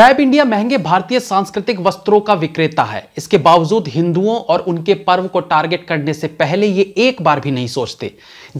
fab India महंगे भारतीय सांस्कृतिक वस्त्रों का विक्रेता है इसके बावजूद हिंदुओं और उनके पर्व को टारगेट करने से पहले ये एक बार भी नहीं सोचते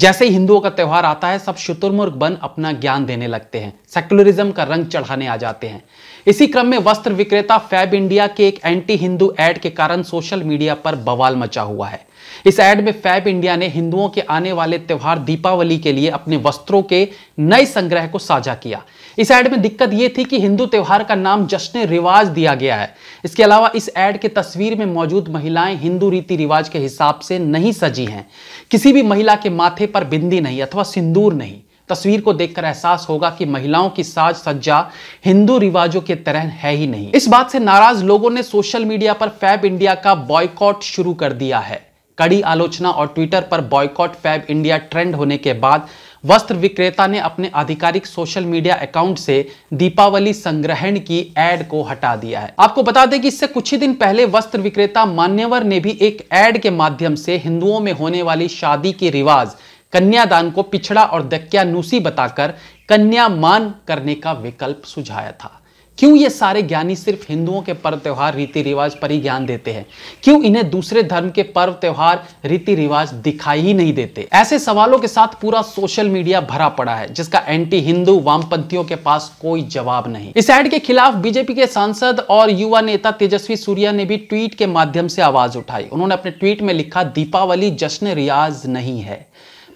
जैसे ही हिंदुओं का त्यौहार आता है सब शुतुरमुर्ग बन अपना ज्ञान देने लगते हैं सेक्युलरिज्म का रंग चढ़ाने आ जाते हैं इसी क्रम में वस्त्र विक्रेता फैब इंडिया के एक एंटी हिंदू एड के कारण सोशल मीडिया पर बवाल मचा हुआ है इस ऐड में फैब इंडिया ने हिंदुओं के आने वाले त्यौहार दीपावली के लिए अपने वस्त्रों के नए संग्रह को साझा किया इस ऐड में दिक्कत यह थी कि हिंदू त्यौहार का नाम जश्न रिवाज दिया गया है इसके अलावा इस ऐड के तस्वीर में मौजूद महिलाएं हिंदू रीति रिवाज के हिसाब से नहीं सजी हैं किसी भी महिला के माथे पर बिंदी नहीं अथवा सिंदूर नहीं तस्वीर को देखकर एहसास होगा कि महिलाओं की साज सज्जा हिंदू रिवाजों के तरह है ही नहीं इस बात से नाराज लोगों ने सोशल मीडिया पर फैब इंडिया का बॉयकॉट शुरू कर दिया है कड़ी आलोचना और ट्विटर पर बॉयकॉट फैब इंडिया ट्रेंड होने के बाद वस्त्र विक्रेता ने अपने आधिकारिक सोशल मीडिया अकाउंट से दीपावली संग्रहण की एड को हटा दिया है आपको बता दें कि इससे कुछ ही दिन पहले वस्त्र विक्रेता मान्यवर ने भी एक एड के माध्यम से हिंदुओं में होने वाली शादी के रिवाज कन्यादान को पिछड़ा और दक्यानुसी बताकर कन्या मान करने का विकल्प सुझाया था क्यों ये सारे ज्ञानी सिर्फ हिंदुओं के पर्व त्यौहार रीति रिवाज पर ही ज्ञान देते हैं क्यों इन्हें दूसरे धर्म के पर्व त्यौहार रीति रिवाज दिखाई ही नहीं देते ऐसे सवालों के साथ पूरा सोशल मीडिया भरा पड़ा है जिसका एंटी हिंदू वामपंथियों के पास कोई जवाब नहीं इस एड के खिलाफ बीजेपी के सांसद और युवा नेता तेजस्वी सूर्या ने भी ट्वीट के माध्यम से आवाज उठाई उन्होंने अपने ट्वीट में लिखा दीपावली जश्न रियाज नहीं है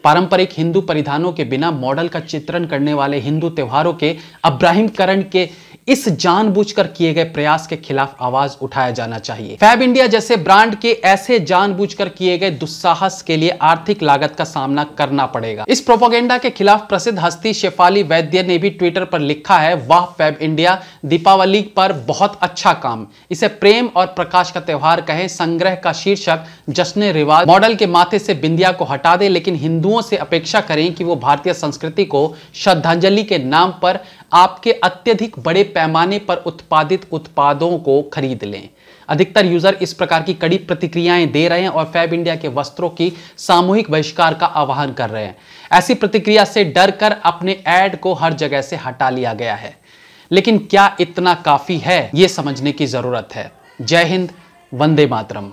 पारंपरिक हिंदू परिधानों के बिना मॉडल का चित्रण करने वाले हिंदू त्योहारों के अब्राहिम करण के इस जानबूझकर किए गए प्रयास के खिलाफ आवाज उठाया जाना चाहिए फैब इंडिया जैसे ब्रांड के ऐसे जानबूझकर किए गए दुस्साहस के लिए आर्थिक लागत का सामना करना पड़ेगा इस प्रोपोगेंडा के खिलाफ प्रसिद्ध हस्ती शेफाली वैद्य ने भी ट्विटर पर लिखा है वाह फैब इंडिया दीपावली पर बहुत अच्छा काम इसे प्रेम और प्रकाश का त्यौहार कहें संग्रह का शीर्षक जश्न रिवाज मॉडल के माथे से बिंदिया को हटा दे लेकिन हिंदुओं से अपेक्षा करें कि वो भारतीय संस्कृति को श्रद्धांजलि के नाम पर आपके अत्यधिक बड़े पैमाने पर उत्पादित उत्पादों को खरीद लें अधिकतर यूजर इस प्रकार की कड़ी प्रतिक्रियाएं दे रहे हैं और फैब इंडिया के वस्त्रों की सामूहिक बहिष्कार का आह्वान कर रहे हैं ऐसी प्रतिक्रिया से डर कर अपने ऐड को हर जगह से हटा लिया गया है लेकिन क्या इतना काफी है ये समझने की जरूरत है जय हिंद वंदे मातरम